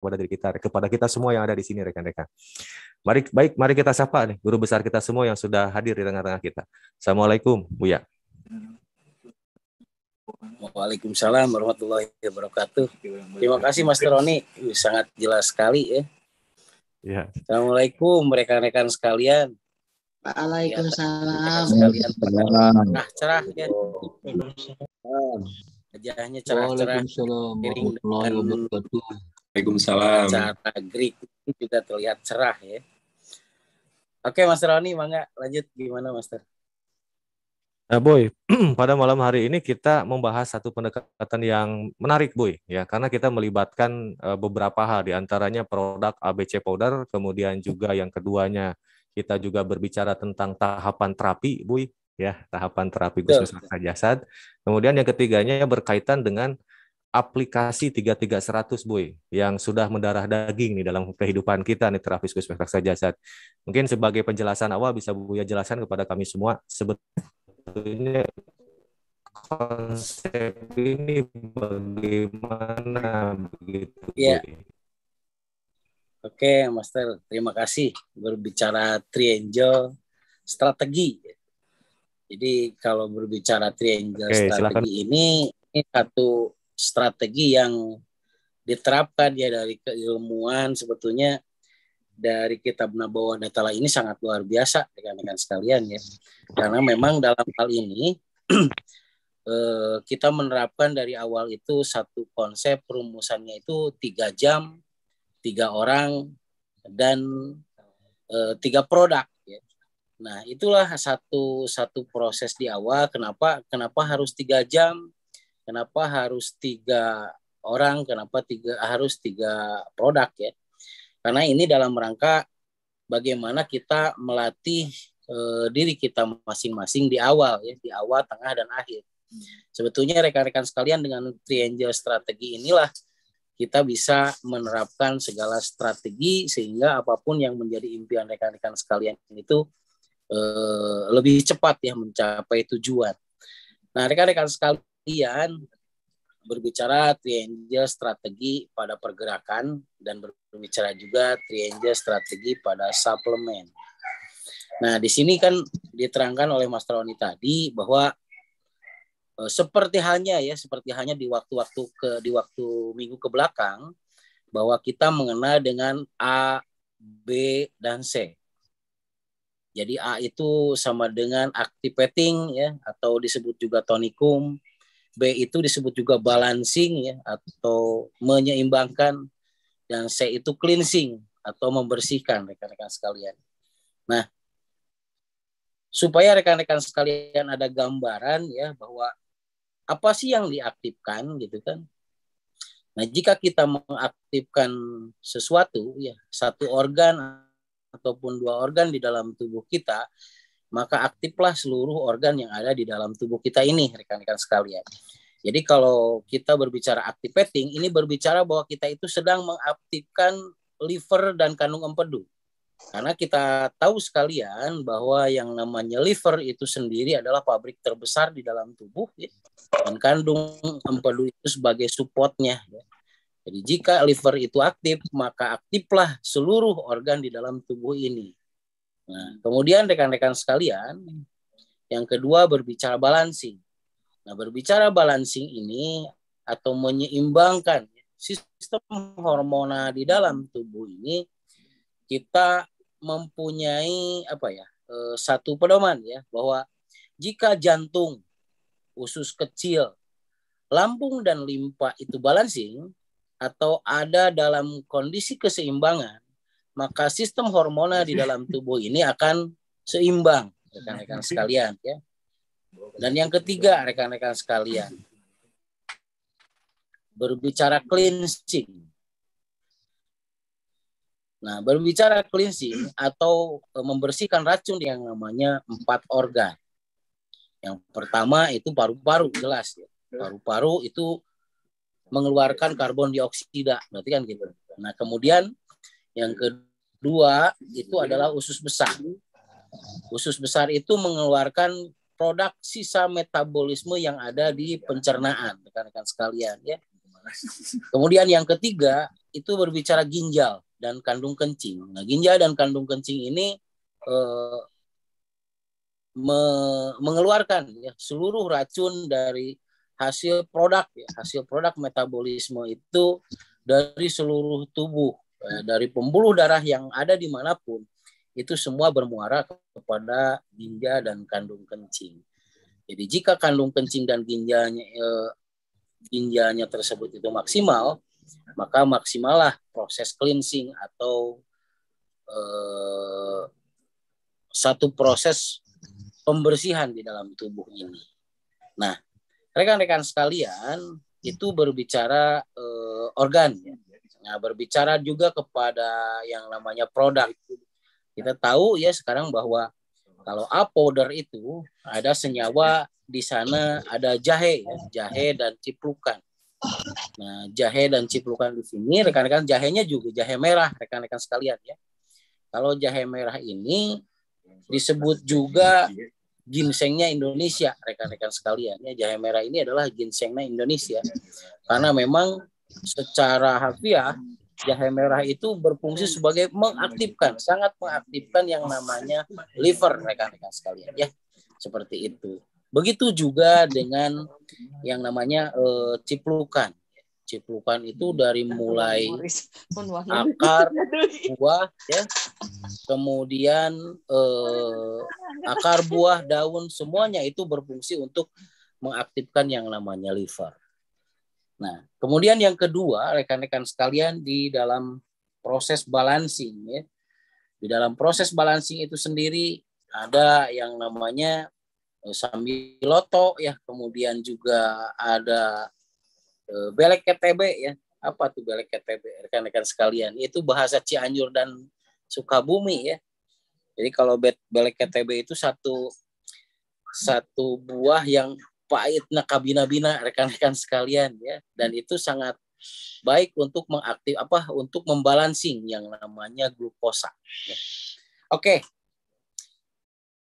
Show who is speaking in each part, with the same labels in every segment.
Speaker 1: kepada diri kita, kepada kita semua yang ada di sini rekan-rekan. Mari baik, mari kita sapa nih guru besar kita semua yang sudah hadir di tengah-tengah kita. Assalamualaikum, Buya. Waalaikumsalam warahmatullahi wabarakatuh. Terima kasih Mas Roni, sangat jelas sekali ya. Ya. Assalamualaikum rekan-rekan sekalian. Waalaikumsalam. Sekalian cerah ya. Wajahnya cerah cerah. Waalaikumsalam warahmatullahi wabarakatuh. Waalaikumsalam. Cara Greek juga terlihat cerah ya. Oke Mas Roni, mangga lanjut gimana Master? Nah, Boy, pada malam hari ini kita membahas satu pendekatan yang menarik, Boy, ya, karena kita melibatkan eh, beberapa hal, diantaranya produk ABC Powder, kemudian juga yang keduanya kita juga berbicara tentang tahapan terapi, Boy, ya, tahapan terapi khusus jasad. Kemudian yang ketiganya berkaitan dengan aplikasi 33100 Boy yang sudah mendarah daging nih dalam kehidupan kita nih terapis Gus saja Jasad. Mungkin sebagai penjelasan awal bisa Buya jelaskan kepada kami semua sebetulnya konsep ini bagaimana begitu. Ya. Oke, Master, terima kasih berbicara triangle strategi. Jadi kalau berbicara triangle okay, strategi silakan. ini ini satu strategi yang diterapkan ya dari keilmuan sebetulnya dari kitab Nabawa lah ini sangat luar biasa rekan-rekan sekalian ya. Karena memang dalam hal ini eh, kita menerapkan dari awal itu satu konsep perumusannya itu tiga jam, tiga orang, dan eh, tiga produk. Ya. Nah itulah satu satu proses di awal. Kenapa kenapa harus tiga jam? kenapa harus tiga orang, kenapa tiga harus tiga produk ya? Karena ini dalam rangka bagaimana kita melatih e, diri kita masing-masing di awal ya, di awal, tengah dan akhir. Sebetulnya rekan-rekan sekalian dengan triangle strategi inilah kita bisa menerapkan segala strategi sehingga apapun yang menjadi impian rekan-rekan sekalian itu e, lebih cepat ya mencapai tujuan. Nah rekan-rekan sekalian berbicara triangle strategi pada pergerakan dan berbicara juga triangle strategi pada suplemen. Nah, di sini kan diterangkan oleh Mas Troni tadi bahwa e, seperti halnya ya, seperti halnya di waktu-waktu ke di waktu minggu ke belakang bahwa kita mengenal dengan A, B, dan C. Jadi A itu sama dengan activating ya atau disebut juga tonikum B itu disebut juga balancing ya atau menyeimbangkan dan C itu cleansing atau membersihkan rekan-rekan sekalian. Nah, supaya rekan-rekan sekalian ada gambaran ya bahwa apa sih yang diaktifkan gitu kan. Nah, jika kita mengaktifkan sesuatu ya, satu organ ataupun dua organ di dalam tubuh kita, maka aktiflah seluruh organ yang ada di dalam tubuh kita ini, rekan-rekan sekalian. Jadi kalau kita berbicara activating, ini berbicara bahwa kita itu sedang mengaktifkan liver dan kandung empedu. Karena kita tahu sekalian bahwa yang namanya liver itu sendiri adalah pabrik terbesar di dalam tubuh ya. dan kandung empedu itu sebagai supportnya. Ya. Jadi jika liver itu aktif, maka aktiflah seluruh organ di dalam tubuh ini. Nah, kemudian rekan-rekan sekalian, yang kedua berbicara balancing. Nah, berbicara balancing ini atau menyeimbangkan sistem hormona di dalam tubuh ini kita mempunyai apa ya eh, satu pedoman ya bahwa jika jantung usus kecil lambung dan limpa itu balancing atau ada dalam kondisi keseimbangan maka sistem hormonal di dalam tubuh ini akan seimbang rekan-rekan sekalian ya. Dan yang ketiga rekan-rekan sekalian berbicara cleansing. Nah, berbicara cleansing atau eh, membersihkan racun yang namanya empat organ. Yang pertama itu paru-paru jelas ya. Paru-paru itu mengeluarkan karbon dioksida, berarti kan gitu. Nah, kemudian yang kedua itu adalah usus besar. Usus besar itu mengeluarkan produk sisa metabolisme yang ada di pencernaan, rekan-rekan sekalian ya. Kemudian yang ketiga itu berbicara ginjal dan kandung kencing. Nah, ginjal dan kandung kencing ini eh, me mengeluarkan ya seluruh racun dari hasil produk ya, hasil produk metabolisme itu dari seluruh tubuh Eh, dari pembuluh darah yang ada di manapun itu semua bermuara kepada ginjal dan kandung kencing. Jadi jika kandung kencing dan ginjalnya eh, ginjalnya tersebut itu maksimal, maka maksimallah proses cleansing atau eh, satu proses pembersihan di dalam tubuh ini. Nah, rekan-rekan sekalian, itu berbicara eh, organ ya Nah, berbicara juga kepada yang namanya produk. Kita tahu ya sekarang bahwa kalau apoder itu ada senyawa di sana ada jahe, ya, jahe dan ciplukan. Nah, jahe dan ciplukan di sini rekan-rekan jahenya juga jahe merah rekan-rekan sekalian ya. Kalau jahe merah ini disebut juga ginsengnya Indonesia rekan-rekan sekalian ya. Jahe merah ini adalah ginsengnya Indonesia. Karena memang secara harfiah jahe merah itu berfungsi sebagai mengaktifkan, sangat mengaktifkan yang namanya liver rekan-rekan sekalian ya. Seperti itu. Begitu juga dengan yang namanya e, ciplukan. Ciplukan itu dari mulai akar, buah ya. Kemudian e, akar buah, daun semuanya itu berfungsi untuk mengaktifkan yang namanya liver. Nah, kemudian yang kedua, rekan-rekan sekalian di dalam proses balancing ya. Di dalam proses balancing itu sendiri ada yang namanya eh, sambiloto ya, kemudian juga ada eh, belek KTB ya. Apa tuh belek KTB rekan-rekan sekalian? Itu bahasa Cianjur dan Sukabumi ya. Jadi kalau belek KTB itu satu satu buah yang pahit nakabina bina rekan-rekan sekalian ya dan itu sangat baik untuk mengaktif apa untuk membalancing yang namanya glukosa. Ya. Oke.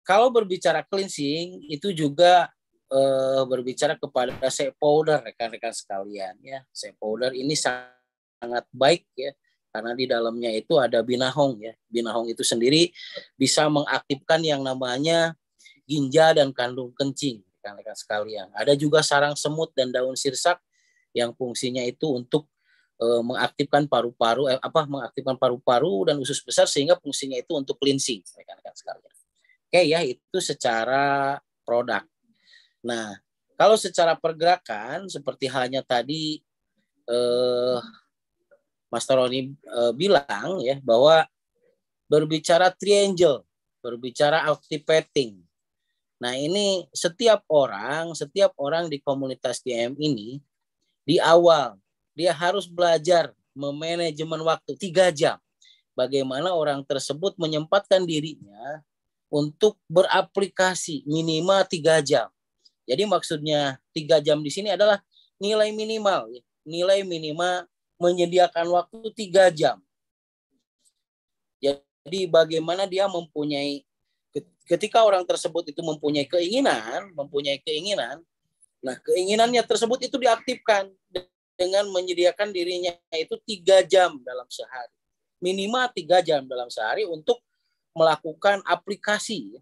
Speaker 1: Kalau berbicara cleansing itu juga eh, berbicara kepada shape powder rekan-rekan sekalian ya. Shape powder ini sangat baik ya karena di dalamnya itu ada binahong ya. Binahong itu sendiri bisa mengaktifkan yang namanya ginjal dan kandung kencing rekan-rekan sekalian. Ada juga sarang semut dan daun sirsak yang fungsinya itu untuk e, mengaktifkan paru-paru eh, apa mengaktifkan paru-paru dan usus besar sehingga fungsinya itu untuk cleansing rekan-rekan sekalian. Oke ya, itu secara produk. Nah, kalau secara pergerakan seperti halnya tadi eh, Mas Taroni eh, bilang ya bahwa berbicara triangle, berbicara activating, Nah ini setiap orang, setiap orang di komunitas DM ini di awal dia harus belajar memanajemen waktu tiga jam. Bagaimana orang tersebut menyempatkan dirinya untuk beraplikasi minimal tiga jam. Jadi maksudnya tiga jam di sini adalah nilai minimal, ya. nilai minimal menyediakan waktu tiga jam. Jadi bagaimana dia mempunyai Ketika orang tersebut itu mempunyai keinginan, mempunyai keinginan, nah keinginannya tersebut itu diaktifkan dengan menyediakan dirinya itu tiga jam dalam sehari, minimal tiga jam dalam sehari untuk melakukan aplikasi.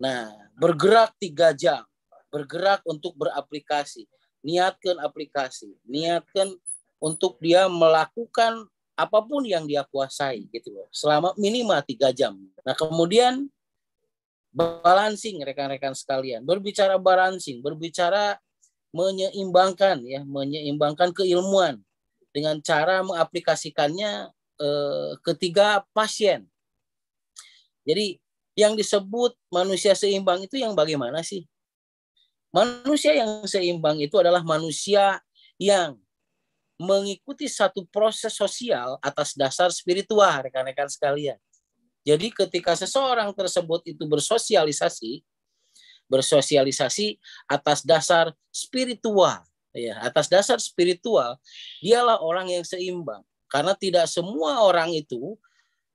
Speaker 1: Nah, bergerak tiga jam, bergerak untuk beraplikasi, niatkan aplikasi, niatkan untuk dia melakukan apapun yang dia kuasai gitu loh selama minimal tiga jam. Nah kemudian balancing rekan-rekan sekalian. Berbicara balancing, berbicara menyeimbangkan ya, menyeimbangkan keilmuan dengan cara mengaplikasikannya eh, ketiga pasien. Jadi yang disebut manusia seimbang itu yang bagaimana sih? Manusia yang seimbang itu adalah manusia yang mengikuti satu proses sosial atas dasar spiritual rekan-rekan sekalian. Jadi ketika seseorang tersebut itu bersosialisasi, bersosialisasi atas dasar spiritual, ya, atas dasar spiritual, dialah orang yang seimbang. Karena tidak semua orang itu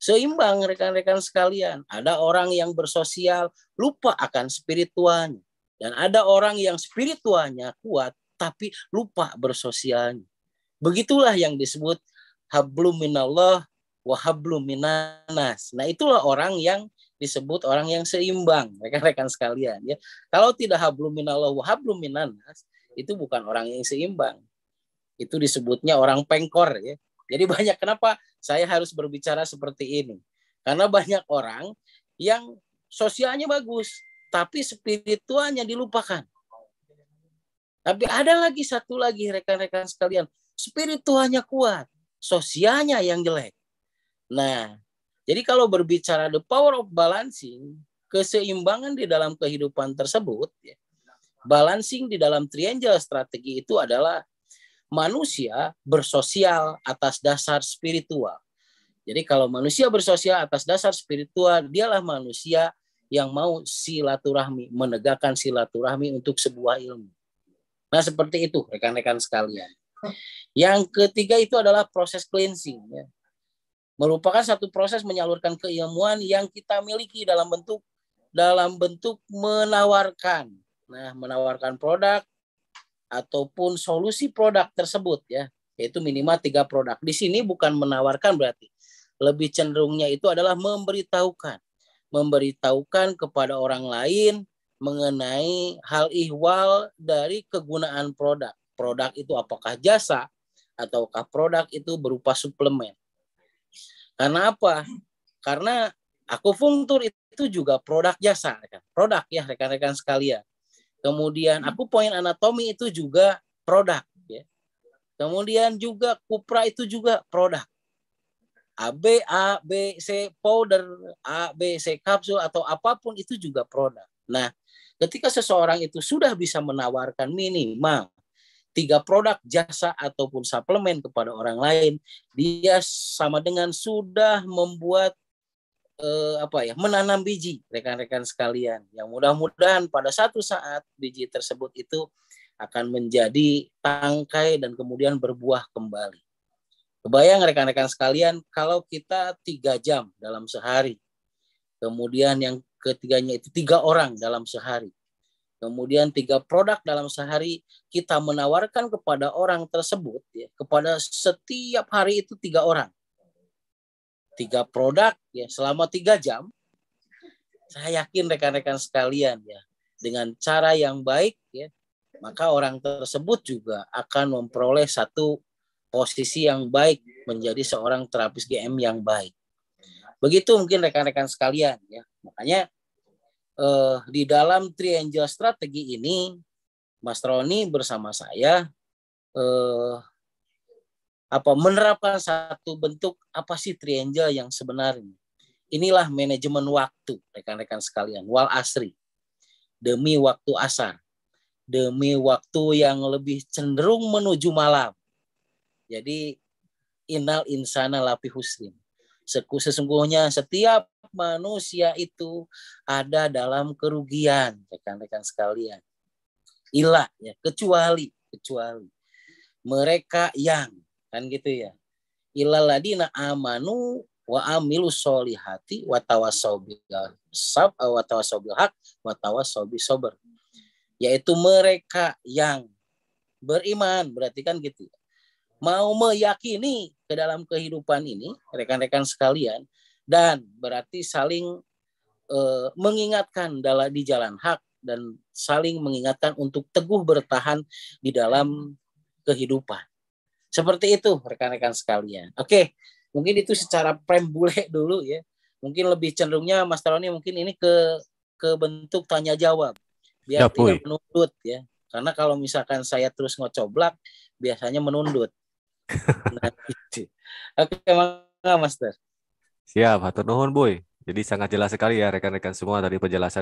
Speaker 1: seimbang rekan-rekan sekalian. Ada orang yang bersosial lupa akan spiritualnya dan ada orang yang spiritualnya kuat tapi lupa bersosialnya. Begitulah yang disebut hablum minallah wahablu minanas. Nah, itulah orang yang disebut orang yang seimbang, rekan-rekan sekalian ya. Kalau tidak hablu minallah wahablu minanas, itu bukan orang yang seimbang. Itu disebutnya orang pengkor ya. Jadi banyak kenapa saya harus berbicara seperti ini? Karena banyak orang yang sosialnya bagus, tapi spiritualnya dilupakan. Tapi ada lagi satu lagi rekan-rekan sekalian, spiritualnya kuat, sosialnya yang jelek. Nah, jadi kalau berbicara the power of balancing, keseimbangan di dalam kehidupan tersebut, ya, balancing di dalam triangle strategi itu adalah manusia bersosial atas dasar spiritual. Jadi kalau manusia bersosial atas dasar spiritual, dialah manusia yang mau silaturahmi, menegakkan silaturahmi untuk sebuah ilmu. Nah seperti itu rekan-rekan sekalian. Yang ketiga itu adalah proses cleansing. Ya merupakan satu proses menyalurkan keilmuan yang kita miliki dalam bentuk dalam bentuk menawarkan. Nah, menawarkan produk ataupun solusi produk tersebut ya, yaitu minimal tiga produk. Di sini bukan menawarkan berarti. Lebih cenderungnya itu adalah memberitahukan. Memberitahukan kepada orang lain mengenai hal ihwal dari kegunaan produk. Produk itu apakah jasa ataukah produk itu berupa suplemen karena apa? Karena aku fungtur itu juga produk jasa, produk ya rekan-rekan sekalian. Kemudian aku poin anatomi itu juga produk. Ya. Kemudian juga kupra itu juga produk. A, B, A, B, C powder, A, B, C kapsul, atau apapun itu juga produk. Nah, ketika seseorang itu sudah bisa menawarkan minimal tiga produk jasa ataupun suplemen kepada orang lain dia sama dengan sudah membuat eh, apa ya menanam biji rekan-rekan sekalian yang mudah-mudahan pada satu saat biji tersebut itu akan menjadi tangkai dan kemudian berbuah kembali. Kebayang rekan-rekan sekalian kalau kita tiga jam dalam sehari, kemudian yang ketiganya itu tiga orang dalam sehari, kemudian tiga produk dalam sehari kita menawarkan kepada orang tersebut ya, kepada setiap hari itu tiga orang tiga produk ya selama tiga jam saya yakin rekan-rekan sekalian ya dengan cara yang baik ya maka orang tersebut juga akan memperoleh satu posisi yang baik menjadi seorang terapis GM yang baik begitu mungkin rekan-rekan sekalian ya makanya eh, di dalam triangle strategi ini Mas Roni bersama saya eh, apa menerapkan satu bentuk apa sih triangle yang sebenarnya. Inilah manajemen waktu rekan-rekan sekalian, wal asri. Demi waktu asar, demi waktu yang lebih cenderung menuju malam. Jadi inal insana lapi husrin. Sesungguhnya setiap manusia itu ada dalam kerugian, rekan-rekan sekalian. Ila ya, kecuali kecuali mereka yang kan gitu ya. Ilaladina amanu wa amilu solihati wa sab eh, wa hak wa sober yaitu mereka yang beriman berarti kan gitu ya. mau meyakini ke dalam kehidupan ini rekan-rekan sekalian dan berarti saling eh, mengingatkan dalam di jalan hak dan saling mengingatkan untuk teguh bertahan di dalam kehidupan. Seperti itu rekan-rekan sekalian. Oke, mungkin itu secara prem bule dulu ya. Mungkin lebih cenderungnya Mas Taroni mungkin ini ke ke bentuk tanya jawab biar ya, tidak menundut ya. Karena kalau misalkan saya terus ngocoblak biasanya menundut. nah, gitu. Oke, Mas Ter. Siap, hatur nuhun, Boy. Jadi sangat jelas sekali ya rekan-rekan semua dari penjelasan